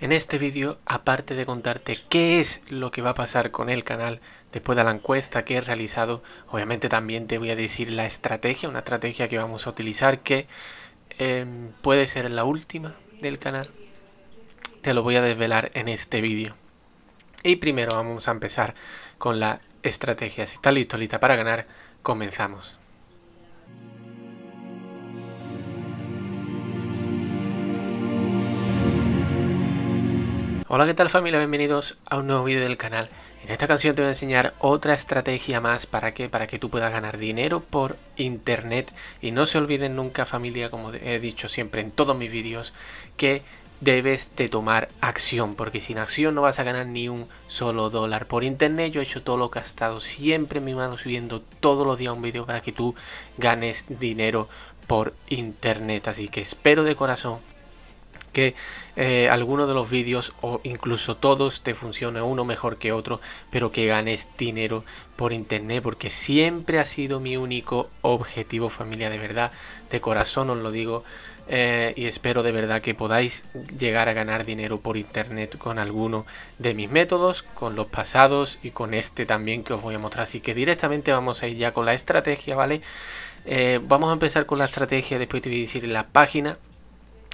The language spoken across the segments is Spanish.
En este vídeo, aparte de contarte qué es lo que va a pasar con el canal después de la encuesta que he realizado, obviamente también te voy a decir la estrategia, una estrategia que vamos a utilizar que em, puede ser la última del canal. Te lo voy a desvelar en este vídeo. Y primero vamos a empezar con la estrategia. Si está listo, lista para ganar, comenzamos. Hola qué tal familia, bienvenidos a un nuevo vídeo del canal. En esta canción te voy a enseñar otra estrategia más para que, para que tú puedas ganar dinero por internet. Y no se olviden nunca familia, como he dicho siempre en todos mis vídeos, que debes de tomar acción, porque sin acción no vas a ganar ni un solo dólar. Por internet yo he hecho todo lo que ha estado siempre en mi mano subiendo todos los días un vídeo para que tú ganes dinero por internet. Así que espero de corazón que eh, alguno de los vídeos o incluso todos te funcione uno mejor que otro, pero que ganes dinero por internet, porque siempre ha sido mi único objetivo familia, de verdad, de corazón os lo digo. Eh, y espero de verdad que podáis llegar a ganar dinero por internet con alguno de mis métodos, con los pasados y con este también que os voy a mostrar. Así que directamente vamos a ir ya con la estrategia, ¿vale? Eh, vamos a empezar con la estrategia, después te voy a decir la página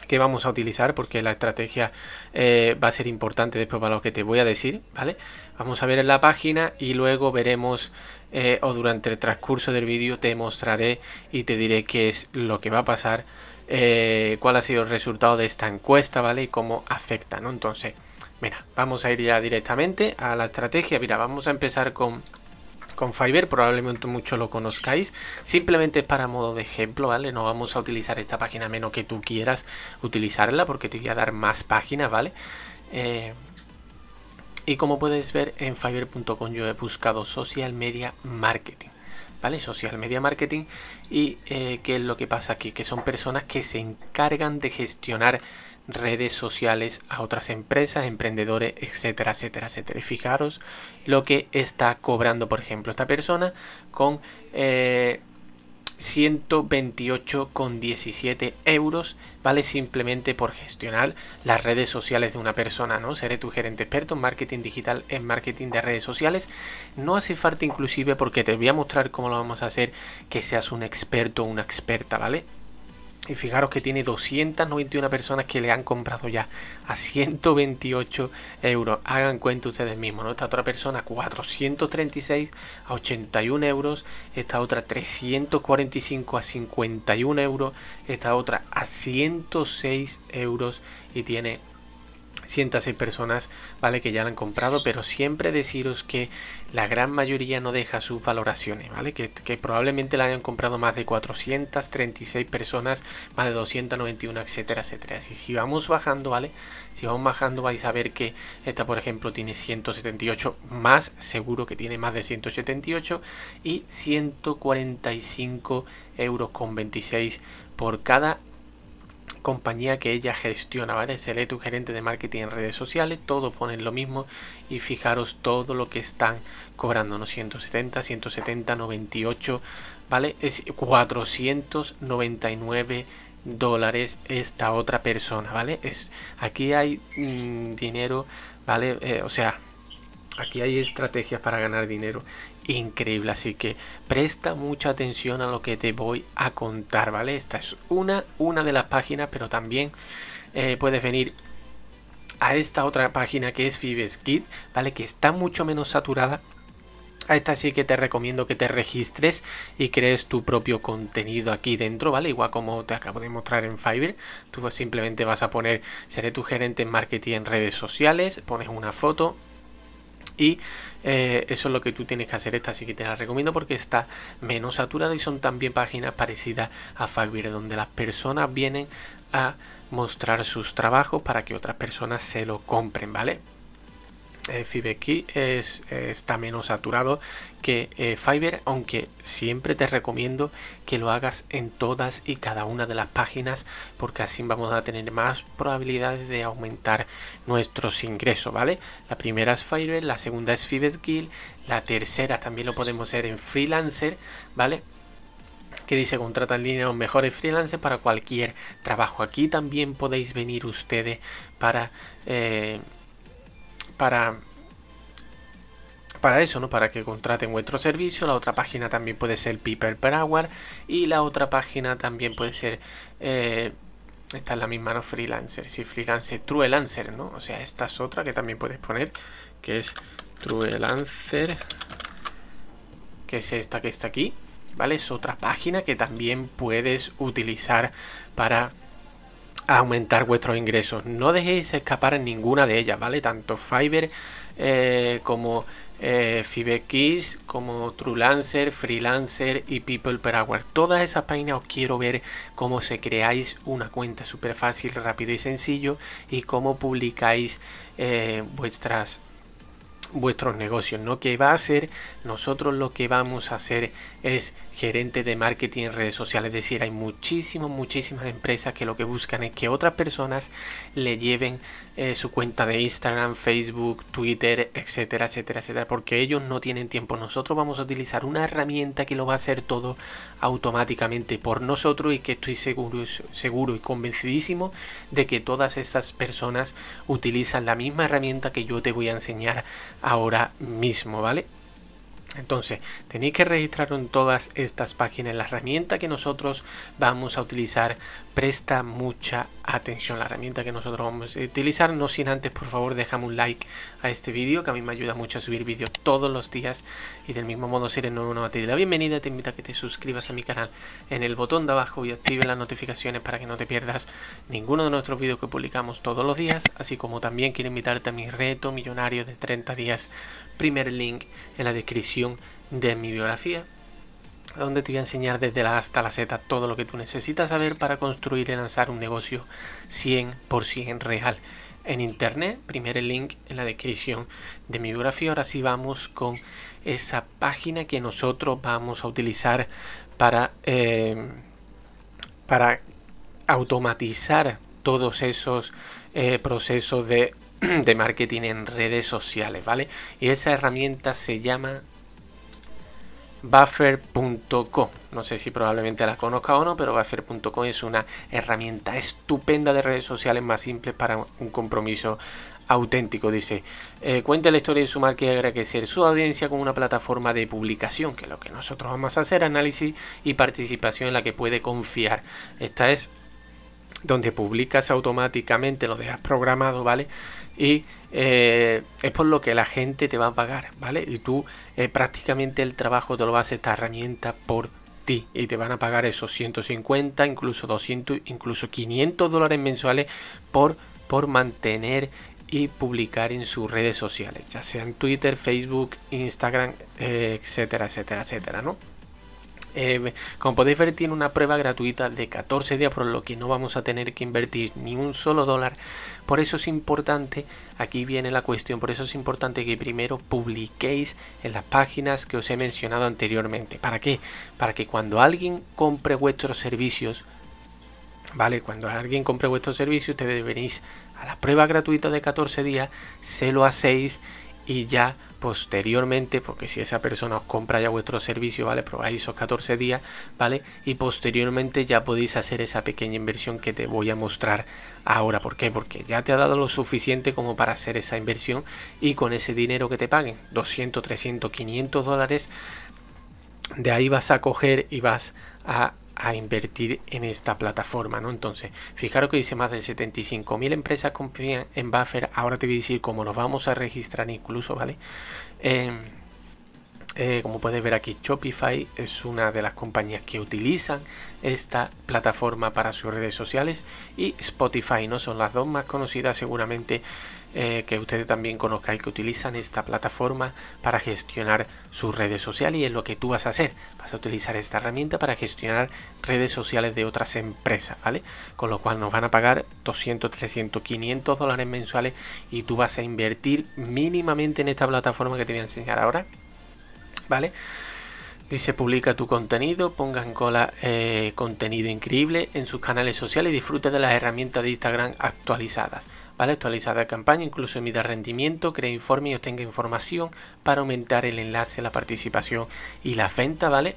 que vamos a utilizar porque la estrategia eh, va a ser importante después para lo que te voy a decir, ¿vale? Vamos a ver en la página y luego veremos eh, o durante el transcurso del vídeo te mostraré y te diré qué es lo que va a pasar, eh, cuál ha sido el resultado de esta encuesta, ¿vale? Y cómo afecta, ¿no? Entonces, mira, vamos a ir ya directamente a la estrategia. Mira, vamos a empezar con con Fiverr, probablemente mucho lo conozcáis. Simplemente es para modo de ejemplo, ¿vale? No vamos a utilizar esta página menos que tú quieras utilizarla porque te voy a dar más páginas, ¿vale? Eh, y como puedes ver en Fiverr.com yo he buscado social media marketing. ¿Vale? Social media marketing y eh, qué es lo que pasa aquí, que son personas que se encargan de gestionar redes sociales a otras empresas, emprendedores, etcétera, etcétera, etcétera. Y fijaros lo que está cobrando, por ejemplo, esta persona con 128,17 eh, euros, ¿vale? Simplemente por gestionar las redes sociales de una persona, ¿no? Seré tu gerente experto en marketing digital, en marketing de redes sociales. No hace falta inclusive, porque te voy a mostrar cómo lo vamos a hacer, que seas un experto o una experta, ¿vale? Y fijaros que tiene 291 personas que le han comprado ya a 128 euros. Hagan cuenta ustedes mismos, ¿no? Esta otra persona 436 a 81 euros. Esta otra 345 a 51 euros. Esta otra a 106 euros. Y tiene 106 personas, ¿vale? Que ya la han comprado, pero siempre deciros que la gran mayoría no deja sus valoraciones, ¿vale? Que, probablemente la hayan comprado más de 436 personas, más de 291, etcétera, etcétera. Así si vamos bajando, ¿vale? Si vamos bajando vais a ver que esta, por ejemplo, tiene 178 más, seguro que tiene más de 178 y 145 euros con 26 por cada compañía que ella gestiona, ¿vale? Se lee tu gerente de marketing en redes sociales, todos ponen lo mismo y fijaros todo lo que están cobrando, ¿no? 170, 170, 98, ¿vale? Es 499 dólares esta otra persona, ¿vale? Es, aquí hay mm, dinero, ¿vale? Eh, o sea, Aquí hay estrategias para ganar dinero increíble, así que presta mucha atención a lo que te voy a contar, ¿vale? Esta es una, una de las páginas, pero también eh, puedes venir a esta otra página que es kit ¿vale? Que está mucho menos saturada. A esta sí que te recomiendo que te registres y crees tu propio contenido aquí dentro, ¿vale? Igual como te acabo de mostrar en Fiverr, tú simplemente vas a poner, seré tu gerente en marketing en redes sociales, pones una foto, y eh, eso es lo que tú tienes que hacer. Esta sí que te la recomiendo porque está menos saturada y son también páginas parecidas a Fabir donde las personas vienen a mostrar sus trabajos para que otras personas se lo compren, ¿vale? Fiverr eh, FiberKey es, está menos saturado que eh, Fiverr, aunque siempre te recomiendo que lo hagas en todas y cada una de las páginas, porque así vamos a tener más probabilidades de aumentar nuestros ingresos, ¿vale? La primera es Fiverr, la segunda es FiberKey, la tercera también lo podemos hacer en Freelancer, ¿vale? que dice contrata líneas línea mejores freelancers para cualquier trabajo. Aquí también podéis venir ustedes para eh, para, para eso, ¿no? Para que contraten vuestro servicio. La otra página también puede ser Piper per Y la otra página también puede ser. Eh, esta es la misma, ¿no? Freelancer. si freelancer. Truelancer, ¿no? O sea, esta es otra que también puedes poner. Que es Truelancer. Que es esta que está aquí. ¿Vale? Es otra página que también puedes utilizar para aumentar vuestros ingresos. No dejéis escapar ninguna de ellas, ¿vale? Tanto Fiverr eh, como eh, como lancer Freelancer y People Per Hour. Todas esas páginas os quiero ver cómo se creáis una cuenta súper fácil, rápido y sencillo y cómo publicáis eh, vuestras vuestros negocios, ¿no? Que va a ser, nosotros lo que vamos a hacer es gerente de marketing en redes sociales, es decir, hay muchísimas, muchísimas empresas que lo que buscan es que otras personas le lleven eh, su cuenta de Instagram, Facebook, Twitter, etcétera, etcétera, etcétera, porque ellos no tienen tiempo. Nosotros vamos a utilizar una herramienta que lo va a hacer todo automáticamente por nosotros y que estoy seguro, seguro y convencidísimo de que todas esas personas utilizan la misma herramienta que yo te voy a enseñar ahora mismo, ¿vale? Entonces, tenéis que registrar en todas estas páginas. La herramienta que nosotros vamos a utilizar, presta mucha atención. La herramienta que nosotros vamos a utilizar, no sin antes, por favor, dejame un like a este vídeo, que a mí me ayuda mucho a subir vídeos todos los días y del mismo modo si eres nuevo no te la bienvenida, te invito a que te suscribas a mi canal en el botón de abajo y active las notificaciones para que no te pierdas ninguno de nuestros vídeos que publicamos todos los días, así como también quiero invitarte a mi reto millonario de 30 días, primer link en la descripción de mi biografía donde te voy a enseñar desde la hasta la Z todo lo que tú necesitas saber para construir y lanzar un negocio 100% real en internet. primer link en la descripción de mi biografía. Ahora sí vamos con esa página que nosotros vamos a utilizar para, eh, para automatizar todos esos eh, procesos de, de marketing en redes sociales, ¿vale? Y esa herramienta se llama Buffer.com, No sé si probablemente la conozca o no, pero Buffer.com es una herramienta estupenda de redes sociales más simples para un compromiso auténtico. Dice, eh, cuenta la historia de su marca y agradecer su audiencia con una plataforma de publicación, que es lo que nosotros vamos a hacer, análisis y participación en la que puede confiar. Esta es donde publicas automáticamente, lo dejas programado, ¿vale? Y eh, es por lo que la gente te va a pagar, ¿vale? Y tú eh, prácticamente el trabajo te lo va a hacer esta herramienta por ti y te van a pagar esos 150, incluso 200, incluso 500 dólares mensuales por, por mantener y publicar en sus redes sociales, ya sean Twitter, Facebook, Instagram, eh, etcétera, etcétera, etcétera, ¿no? Eh, como podéis ver, tiene una prueba gratuita de 14 días, por lo que no vamos a tener que invertir ni un solo dólar. Por eso es importante, aquí viene la cuestión, por eso es importante que primero publiquéis en las páginas que os he mencionado anteriormente. ¿Para qué? Para que cuando alguien compre vuestros servicios, ¿vale? Cuando alguien compre vuestros servicios, ustedes venís a la prueba gratuita de 14 días, se lo hacéis y ya posteriormente, porque si esa persona os compra ya vuestro servicio, ¿vale? Probáis esos 14 días, ¿vale? Y posteriormente ya podéis hacer esa pequeña inversión que te voy a mostrar ahora. ¿Por qué? Porque ya te ha dado lo suficiente como para hacer esa inversión y con ese dinero que te paguen, 200, 300, 500 dólares, de ahí vas a coger y vas a a invertir en esta plataforma, ¿no? Entonces, fijaros que dice más de 75.000 empresas confían en Buffer. Ahora te voy a decir cómo nos vamos a registrar incluso, ¿vale? Em, eh, como puedes ver aquí, Shopify es una de las compañías que utilizan esta plataforma para sus redes sociales y Spotify, ¿no? Son las dos más conocidas seguramente eh, que ustedes también conozcan que utilizan esta plataforma para gestionar sus redes sociales y es lo que tú vas a hacer. Vas a utilizar esta herramienta para gestionar redes sociales de otras empresas, ¿vale? Con lo cual nos van a pagar 200, 300, 500 dólares mensuales y tú vas a invertir mínimamente en esta plataforma que te voy a enseñar ahora ¿vale? Dice, publica tu contenido, ponga en cola eh, contenido increíble en sus canales sociales y disfruta de las herramientas de Instagram actualizadas. ¿Vale? Actualizada campaña, incluso emita rendimiento, crea informe y obtenga información para aumentar el enlace, la participación y la venta, ¿vale?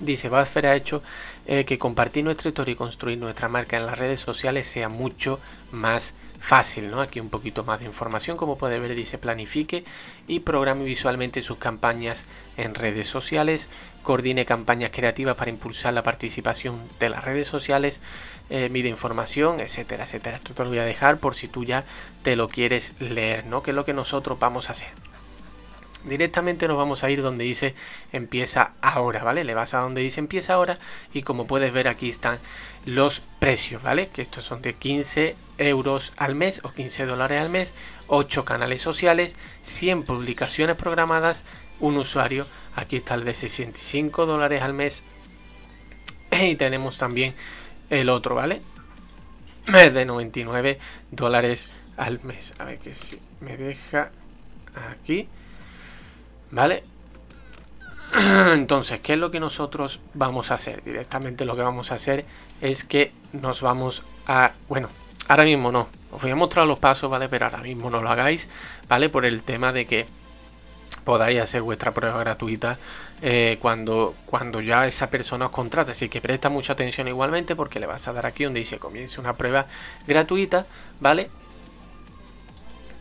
Dice, Basfer ha hecho eh, que compartir nuestra historia y construir nuestra marca en las redes sociales sea mucho más fácil, ¿no? Aquí un poquito más de información, como puede ver dice planifique y programe visualmente sus campañas en redes sociales, coordine campañas creativas para impulsar la participación de las redes sociales, eh, mide información, etcétera, etcétera. Esto te lo voy a dejar por si tú ya te lo quieres leer, ¿no? Que es lo que nosotros vamos a hacer directamente nos vamos a ir donde dice empieza ahora, ¿vale? Le vas a donde dice empieza ahora y como puedes ver aquí están los precios, ¿vale? Que estos son de 15 euros al mes o 15 dólares al mes, 8 canales sociales, 100 publicaciones programadas, un usuario, aquí está el de 65 dólares al mes y tenemos también el otro, ¿vale? De 99 dólares al mes. A ver que si me deja aquí. ¿Vale? Entonces, ¿qué es lo que nosotros vamos a hacer? Directamente lo que vamos a hacer es que nos vamos a... Bueno, ahora mismo no. Os voy a mostrar los pasos, ¿vale? Pero ahora mismo no lo hagáis, ¿vale? Por el tema de que podáis hacer vuestra prueba gratuita eh, cuando, cuando ya esa persona os contrata. Así que presta mucha atención igualmente porque le vas a dar aquí donde dice comience una prueba gratuita, ¿vale?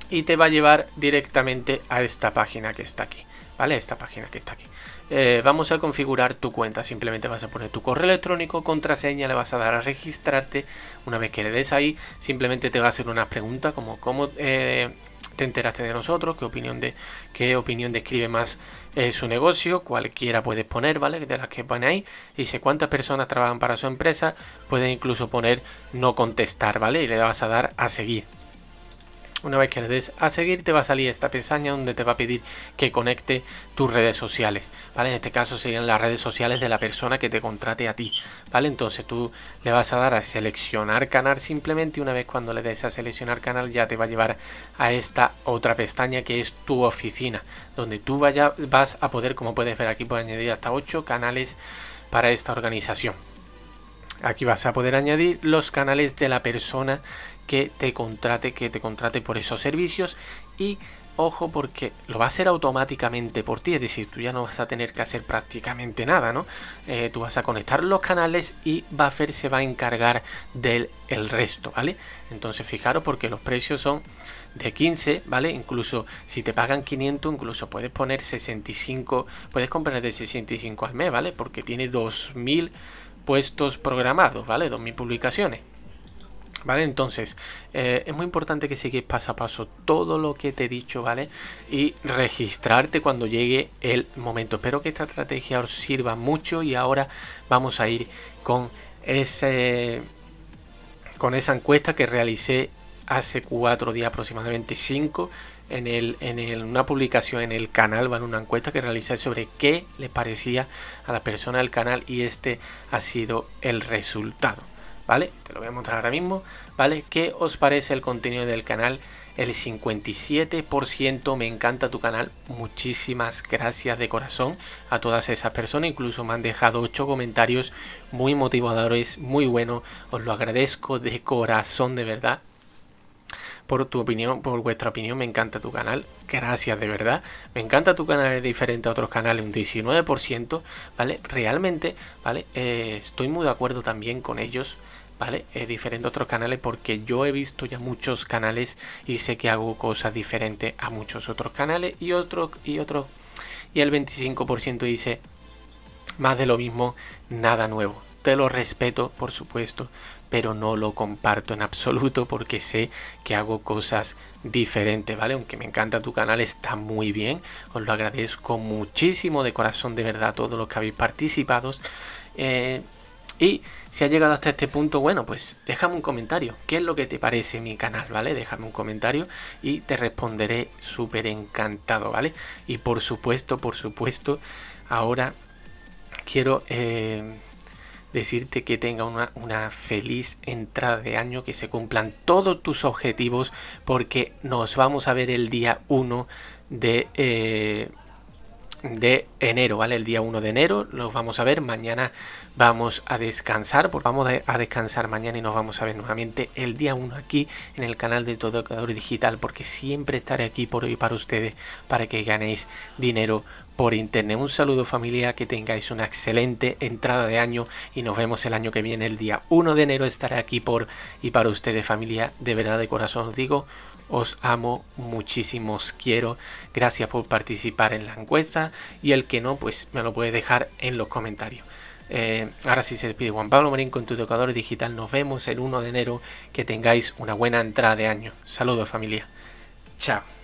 Y te va a llevar directamente a esta página que está aquí. ¿vale? Esta página que está aquí. Eh, vamos a configurar tu cuenta, simplemente vas a poner tu correo electrónico, contraseña, le vas a dar a registrarte, una vez que le des ahí, simplemente te va a hacer unas preguntas como cómo eh, te enteraste de nosotros, qué opinión, de, qué opinión describe más eh, su negocio, cualquiera puedes poner, ¿vale? De las que pone ahí, dice cuántas personas trabajan para su empresa, puedes incluso poner no contestar, ¿vale? Y le vas a dar a seguir. Una vez que le des a seguir te va a salir esta pestaña donde te va a pedir que conecte tus redes sociales, ¿vale? En este caso serían las redes sociales de la persona que te contrate a ti, ¿vale? Entonces tú le vas a dar a seleccionar canal simplemente y una vez cuando le des a seleccionar canal ya te va a llevar a esta otra pestaña que es tu oficina, donde tú vaya, vas a poder, como puedes ver aquí, puedes añadir hasta 8 canales para esta organización. Aquí vas a poder añadir los canales de la persona que te contrate, que te contrate por esos servicios y ojo porque lo va a hacer automáticamente por ti, es decir, tú ya no vas a tener que hacer prácticamente nada, ¿no? Eh, tú vas a conectar los canales y Buffer se va a encargar del el resto, ¿vale? Entonces fijaros porque los precios son de 15, ¿vale? Incluso si te pagan 500, incluso puedes poner 65, puedes comprar de 65 al mes, ¿vale? Porque tiene 2000 puestos programados, ¿vale? 2000 publicaciones. ¿Vale? Entonces, eh, es muy importante que sigas paso a paso todo lo que te he dicho, ¿vale? Y registrarte cuando llegue el momento. Espero que esta estrategia os sirva mucho y ahora vamos a ir con, ese, con esa encuesta que realicé hace cuatro días aproximadamente, cinco, en, una publicación en el canal, Una encuesta que realicé sobre qué le parecía a la persona del canal y este ha sido el resultado. ¿vale? Te lo voy a mostrar ahora mismo, ¿vale? ¿Qué os parece el contenido del canal? El 57% me encanta tu canal. Muchísimas gracias de corazón a todas esas personas. Incluso me han dejado 8 comentarios muy motivadores, muy buenos. Os lo agradezco de corazón, de verdad por tu opinión, por vuestra opinión. Me encanta tu canal. Gracias, de verdad. Me encanta tu canal, es diferente a otros canales, un 19%, ¿vale? Realmente, ¿vale? Eh, estoy muy de acuerdo también con ellos. ¿vale? Es diferente a otros canales porque yo he visto ya muchos canales y sé que hago cosas diferentes a muchos otros canales y otros y otros. Y el 25% dice más de lo mismo, nada nuevo. Te lo respeto, por supuesto, pero no lo comparto en absoluto porque sé que hago cosas diferentes, ¿vale? Aunque me encanta tu canal, está muy bien, os lo agradezco muchísimo de corazón, de verdad, a todos los que habéis participado. Eh, y si has llegado hasta este punto, bueno, pues déjame un comentario. ¿Qué es lo que te parece mi canal, vale? Déjame un comentario y te responderé súper encantado, ¿vale? Y por supuesto, por supuesto, ahora quiero eh, decirte que tenga una, feliz entrada de año, que se cumplan todos tus objetivos, porque nos vamos a ver el día 1 de... Eh, de enero, ¿vale? El día 1 de enero, nos vamos a ver mañana vamos a descansar, porque vamos a descansar mañana y nos vamos a ver nuevamente el día 1 aquí en el canal de Todo Creador Digital, porque siempre estaré aquí por hoy para ustedes, para que ganéis dinero por internet. Un saludo familia, que tengáis una excelente entrada de año y nos vemos el año que viene, el día 1 de enero estaré aquí por y para ustedes familia, de verdad de corazón os digo, os amo muchísimo, os quiero, gracias por participar en la encuesta y el que no, pues me lo puede dejar en los comentarios. Eh, ahora sí se despide Juan Pablo Marín con tu tocador digital. Nos vemos el 1 de enero. Que tengáis una buena entrada de año. Saludos familia. Chao.